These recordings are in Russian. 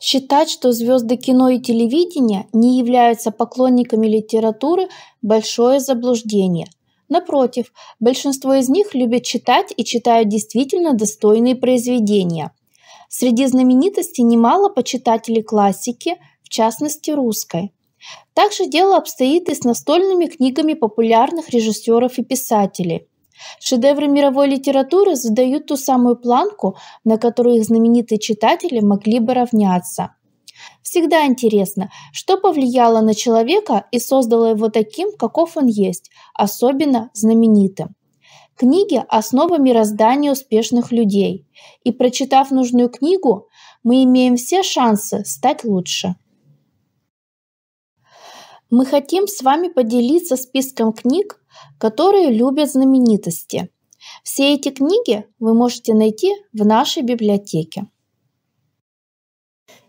Считать, что звезды кино и телевидения не являются поклонниками литературы – большое заблуждение. Напротив, большинство из них любят читать и читают действительно достойные произведения. Среди знаменитостей немало почитателей классики, в частности русской. Также дело обстоит и с настольными книгами популярных режиссеров и писателей – Шедевры мировой литературы задают ту самую планку, на которую их знаменитые читатели могли бы равняться. Всегда интересно, что повлияло на человека и создало его таким, каков он есть, особенно знаменитым. Книги – основа мироздания успешных людей. И прочитав нужную книгу, мы имеем все шансы стать лучше. Мы хотим с вами поделиться списком книг, которые любят знаменитости. Все эти книги вы можете найти в нашей библиотеке.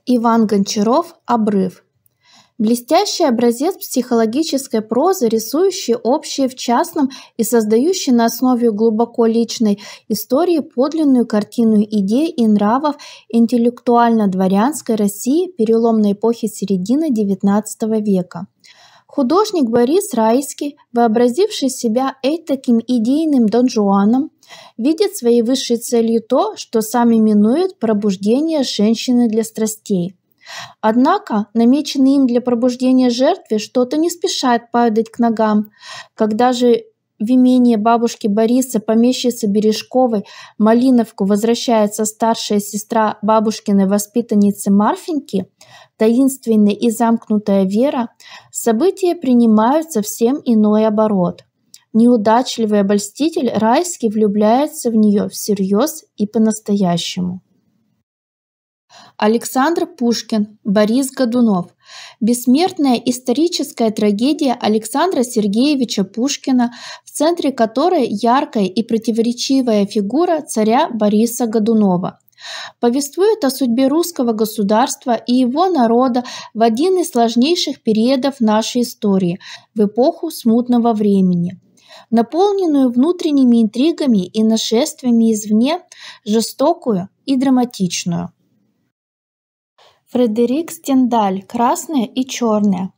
Иван Гончаров «Обрыв». Блестящий образец психологической прозы, рисующий общее в частном и создающий на основе глубоко личной истории подлинную картину идей и нравов интеллектуально-дворянской России переломной эпохи середины XIX века – Художник Борис Райский, вообразивший себя этаким идейным Дон Жуаном, видит своей высшей целью то, что сам именует пробуждение женщины для страстей. Однако намеченный им для пробуждения жертве что-то не спешает падать к ногам. Когда же в имение бабушки Бориса, помещицы Бережковой, Малиновку возвращается старшая сестра бабушкиной воспитанницы Марфеньки, таинственная и замкнутая Вера, события принимают совсем иной оборот. Неудачливый обольститель Райский влюбляется в нее всерьез и по-настоящему. Александр Пушкин, Борис Годунов. Бессмертная историческая трагедия Александра Сергеевича Пушкина, в центре которой яркая и противоречивая фигура царя Бориса Годунова – повествует о судьбе русского государства и его народа в один из сложнейших периодов нашей истории, в эпоху смутного времени. Наполненную внутренними интригами и нашествиями извне, жестокую и драматичную. Фредерик Стендаль «Красное и черное».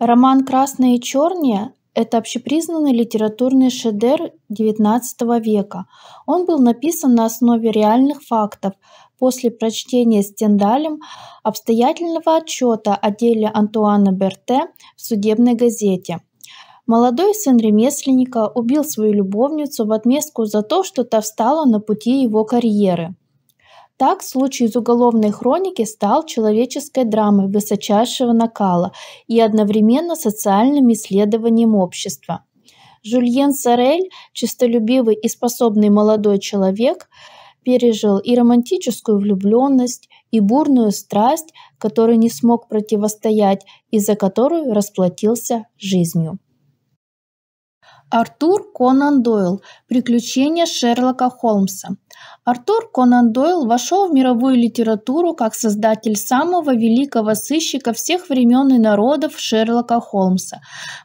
Роман «Красное и черное» — это общепризнанный литературный шедевр XIX века. Он был написан на основе реальных фактов, после прочтения Стендалем обстоятельного отчета о деле Антуана Берте в судебной газете. Молодой сын ремесленника убил свою любовницу в отместку за то, что та встала на пути его карьеры – так, случай из уголовной хроники стал человеческой драмой высочайшего накала и одновременно социальным исследованием общества. Жюльен Сарель, честолюбивый и способный молодой человек, пережил и романтическую влюбленность, и бурную страсть, которой не смог противостоять и за которую расплатился жизнью. Артур Конан Дойл. Приключения Шерлока Холмса. Артур Конан Дойл вошел в мировую литературу как создатель самого великого сыщика всех времен и народов Шерлока Холмса,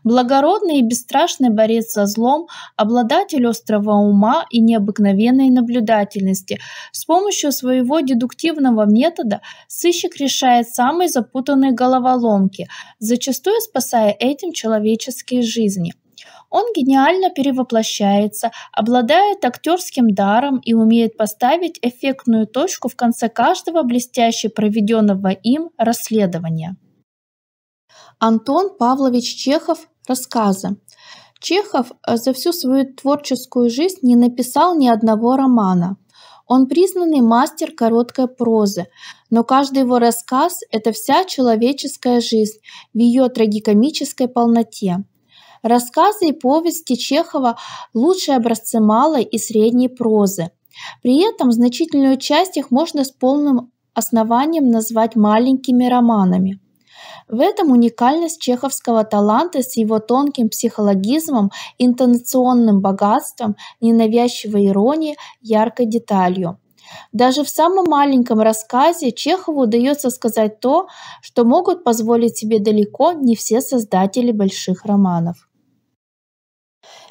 благородный и бесстрашный борец со злом, обладатель острого ума и необыкновенной наблюдательности. С помощью своего дедуктивного метода сыщик решает самые запутанные головоломки, зачастую спасая этим человеческие жизни – он гениально перевоплощается, обладает актерским даром и умеет поставить эффектную точку в конце каждого блестяще проведенного им расследования. Антон Павлович Чехов «Рассказы». Чехов э, за всю свою творческую жизнь не написал ни одного романа. Он признанный мастер короткой прозы, но каждый его рассказ – это вся человеческая жизнь в ее трагикомической полноте. Рассказы и повести Чехова – лучшие образцы малой и средней прозы. При этом значительную часть их можно с полным основанием назвать маленькими романами. В этом уникальность чеховского таланта с его тонким психологизмом, интонационным богатством, ненавязчивой иронией, яркой деталью. Даже в самом маленьком рассказе Чехову удается сказать то, что могут позволить себе далеко не все создатели больших романов.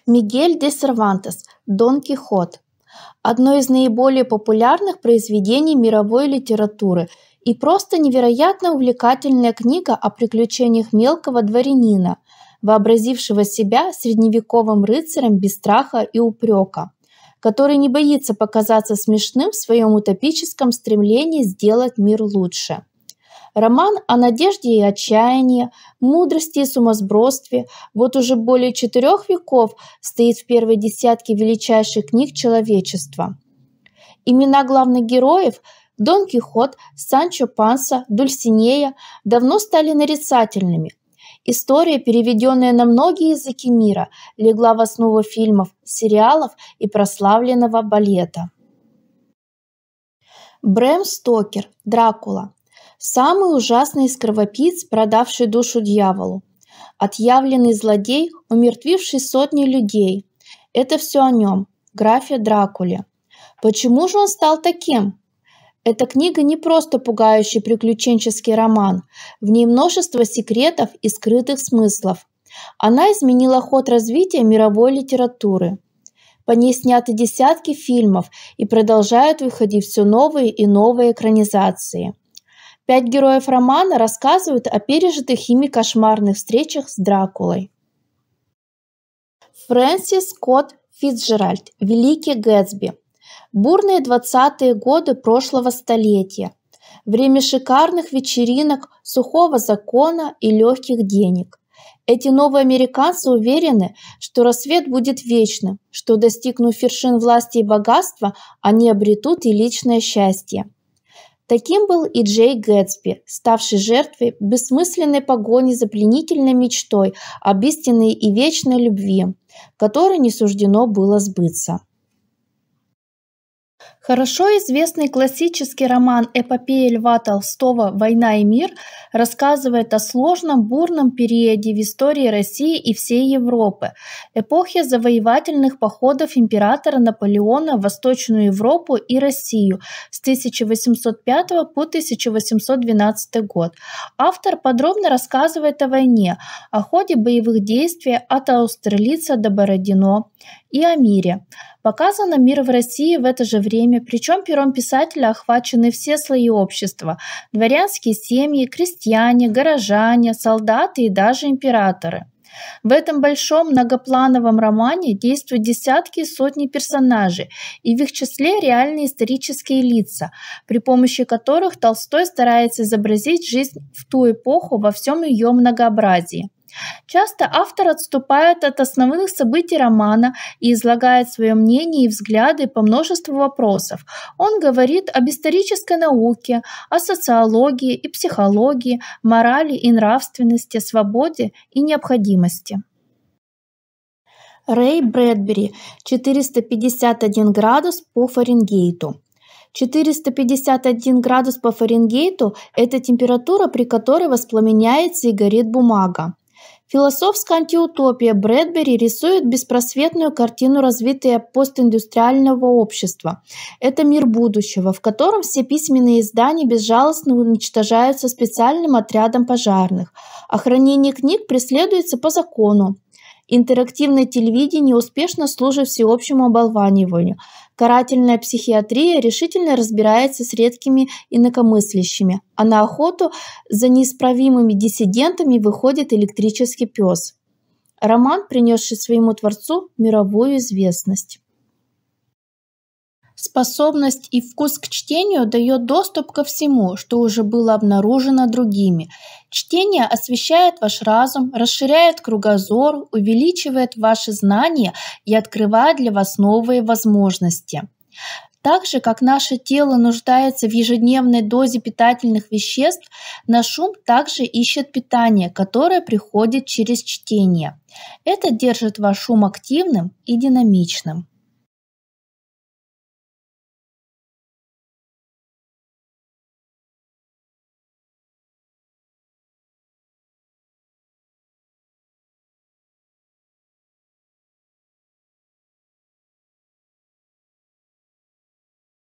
Мигель де Сервантес «Дон Кихот» – одно из наиболее популярных произведений мировой литературы и просто невероятно увлекательная книга о приключениях мелкого дворянина, вообразившего себя средневековым рыцарем без страха и упрека, который не боится показаться смешным в своем утопическом стремлении сделать мир лучше – Роман о надежде и отчаянии, мудрости и сумасбродстве вот уже более четырех веков стоит в первой десятке величайших книг человечества. Имена главных героев Дон Кихот, Санчо Панса, Дульсинея давно стали нарицательными. История, переведенная на многие языки мира, легла в основу фильмов, сериалов и прославленного балета. Брэм Стокер, Дракула. Самый ужасный из кровопийц, продавший душу дьяволу. Отъявленный злодей, умертвивший сотни людей. Это все о нем, графе Дракуле. Почему же он стал таким? Эта книга не просто пугающий приключенческий роман, в ней множество секретов и скрытых смыслов. Она изменила ход развития мировой литературы. По ней сняты десятки фильмов и продолжают выходить все новые и новые экранизации. Пять героев романа рассказывают о пережитых ими кошмарных встречах с Дракулой. Фрэнсис Скотт Фицджеральд «Великий Гэтсби» Бурные 20-е годы прошлого столетия. Время шикарных вечеринок, сухого закона и легких денег. Эти новые американцы уверены, что рассвет будет вечным, что достигнув вершин власти и богатства, они обретут и личное счастье. Таким был и Джей Гэтсби, ставший жертвой бессмысленной погони за пленительной мечтой об истинной и вечной любви, которой не суждено было сбыться. Хорошо известный классический роман эпопеи Льва Толстого «Война и мир» рассказывает о сложном, бурном периоде в истории России и всей Европы, эпохе завоевательных походов императора Наполеона в Восточную Европу и Россию с 1805 по 1812 год. Автор подробно рассказывает о войне, о ходе боевых действий от Аустерлица до Бородино и о мире. Показано мир в России в это же время понятиями, причем пером писателя охвачены все слои общества – дворянские семьи, крестьяне, горожане, солдаты и даже императоры – в этом большом многоплановом романе действуют десятки и сотни персонажей, и в их числе реальные исторические лица, при помощи которых Толстой старается изобразить жизнь в ту эпоху во всем ее многообразии. Часто автор отступает от основных событий романа и излагает свое мнение и взгляды по множеству вопросов. Он говорит об исторической науке, о социологии и психологии, морали и нравственности, свободе и необходимости. Рэй Брэдбери 451 градус по Фаренгейту. 451 градус по Фаренгейту – это температура, при которой воспламеняется и горит бумага. Философская антиутопия Брэдбери рисует беспросветную картину развития постиндустриального общества. Это мир будущего, в котором все письменные издания безжалостно уничтожаются специальным отрядом пожарных, а хранение книг преследуется по закону интерактивное телевидение успешно служит всеобщему оболваниванию. Карательная психиатрия решительно разбирается с редкими инакомыслящими, а на охоту за неисправимыми диссидентами выходит электрический пес. Роман, принесший своему творцу мировую известность. Способность и вкус к чтению дает доступ ко всему, что уже было обнаружено другими. Чтение освещает ваш разум, расширяет кругозор, увеличивает ваши знания и открывает для вас новые возможности. Так же, как наше тело нуждается в ежедневной дозе питательных веществ, наш ум также ищет питание, которое приходит через чтение. Это держит ваш ум активным и динамичным.